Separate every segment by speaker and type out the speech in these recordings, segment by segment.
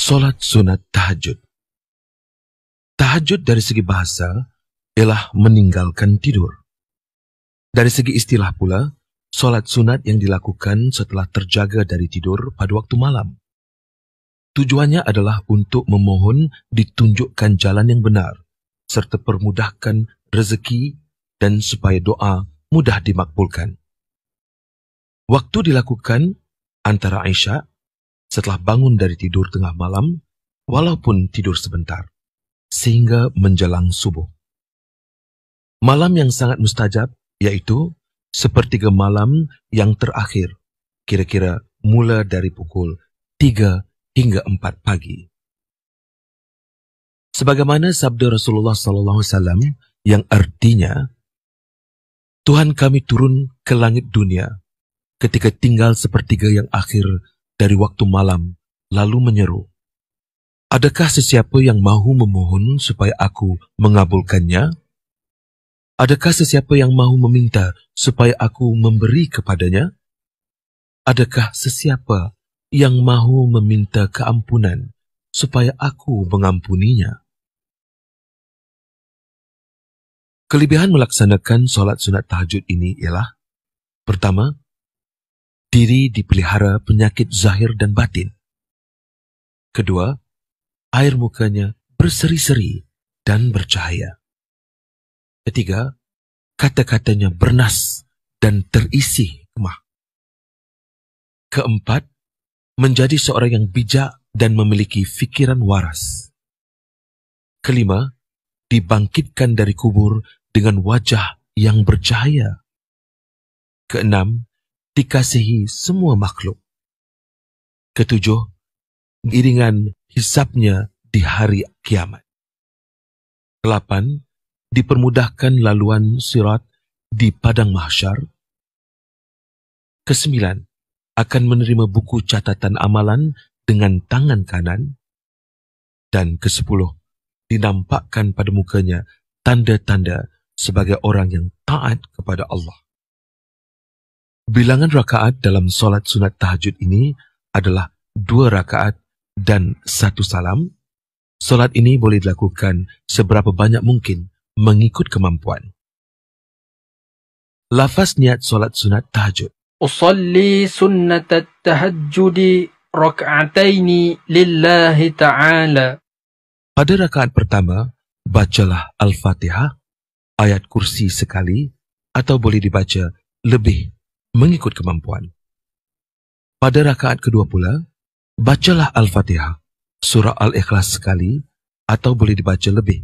Speaker 1: Solat sunat tahajud Tahajud dari segi bahasa ialah meninggalkan tidur. Dari segi istilah pula, solat sunat yang dilakukan setelah terjaga dari tidur pada waktu malam. Tujuannya adalah untuk memohon ditunjukkan jalan yang benar, serta permudahkan rezeki dan supaya doa mudah dimakbulkan. Waktu dilakukan antara Aisyah setelah bangun dari tidur tengah malam, walaupun tidur sebentar, sehingga menjelang subuh. Malam yang sangat mustajab, yaitu sepertiga malam yang terakhir, kira-kira mula dari pukul 3 hingga 4 pagi. Sebagaimana sabda Rasulullah sallallahu alaihi wasallam yang artinya Tuhan kami turun ke langit dunia ketika tinggal sepertiga yang akhir dari waktu malam, lalu menyeru, Adakah sesiapa yang mahu memohon supaya aku mengabulkannya? Adakah sesiapa yang mahu meminta supaya aku memberi kepadanya? Adakah sesiapa yang mahu meminta keampunan supaya aku mengampuninya? Kelebihan melaksanakan solat sunat tahajud ini ialah Pertama, diri dipelihara penyakit zahir dan batin. Kedua, air mukanya berseri-seri dan bercahaya. Ketiga, kata-katanya bernas dan terisi kemah. Keempat, menjadi seorang yang bijak dan memiliki fikiran waras. Kelima, dibangkitkan dari kubur dengan wajah yang bercahaya. Keenam, dikasihi semua makhluk. Ketujuh, iringan hisapnya di hari kiamat. Kelapan, dipermudahkan laluan sirat di padang mahsyar. Kesembilan, akan menerima buku catatan amalan dengan tangan kanan. Dan kesepuluh, dinampakkan pada mukanya tanda-tanda sebagai orang yang taat kepada Allah. Bilangan rakaat dalam solat sunat tahajud ini adalah dua rakaat dan satu salam. Solat ini boleh dilakukan seberapa banyak mungkin mengikut kemampuan. Lafaz niat solat sunat tahajud.
Speaker 2: Usalli sunnat tahajudi rakaataini lillahi ta'ala.
Speaker 1: Pada rakaat pertama, bacalah Al-Fatihah, ayat kursi sekali atau boleh dibaca lebih mengikut kemampuan. Pada rakaat kedua pula, bacalah Al-Fatihah, surah Al-Ikhlas sekali atau boleh dibaca lebih,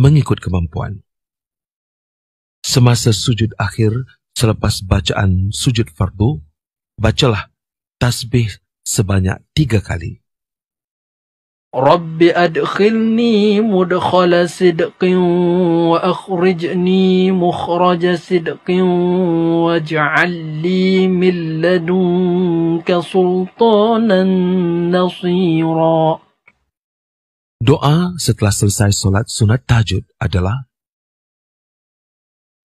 Speaker 1: mengikut kemampuan. Semasa sujud akhir selepas bacaan sujud fardu, bacalah tasbih sebanyak tiga kali.
Speaker 2: رب أدخلني مدخل صدق وأخرجني مخرج صدق واجعل لي من لدنك سلطانا نصيرا
Speaker 1: دعاء setelah selesai sholat sunat tahajud adalah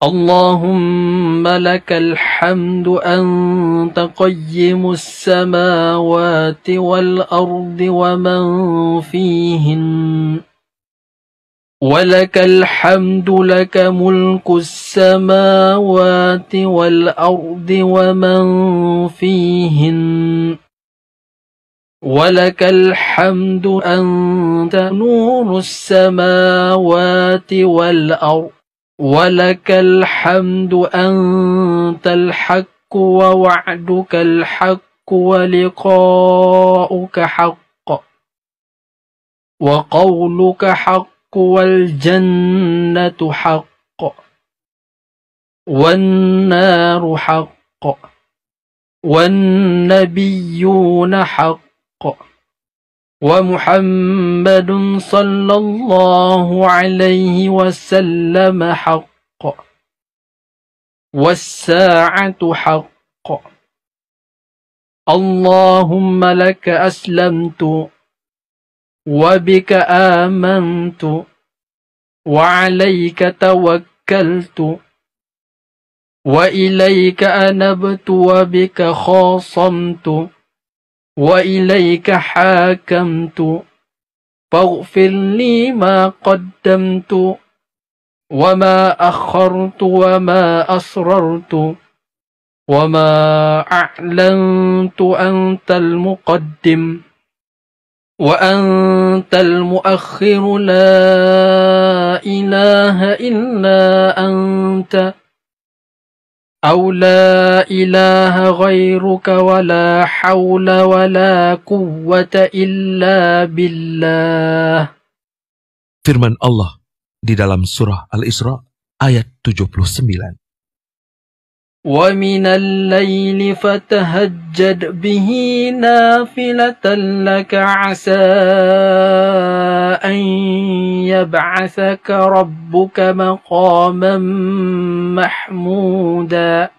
Speaker 2: اللهم لك الحمد أنت قيم السماوات والأرض ومن فيهن ولك الحمد لك ملك السماوات والأرض ومن فيهن ولك الحمد أنت نور السماوات والأرض ولك الحمد أنت الحق ووعدك الحق ولقاؤك حق وقولك حق والجنة حق والنار حق والنبيون حق ومحمد صلى الله عليه وسلم حق والساعة حق اللهم لك أسلمت وبك آمنت وعليك توكلت وإليك أنبت وبك خاصمت وإليك حاكمت فاغفر لي ما قدمت وما أخرت وما أسررت وما أعلنت أنت المقدم وأنت المؤخر لا إله إلا أنت أو لا إله غيرك ولا حول ولا قوة إلا بالله
Speaker 1: Firman Allah di dalam surah Al-Isra ayat 79
Speaker 2: ومن الليل فتهجد به نافلة لك عسى أن يبعثك ربك مقاما
Speaker 1: محمودا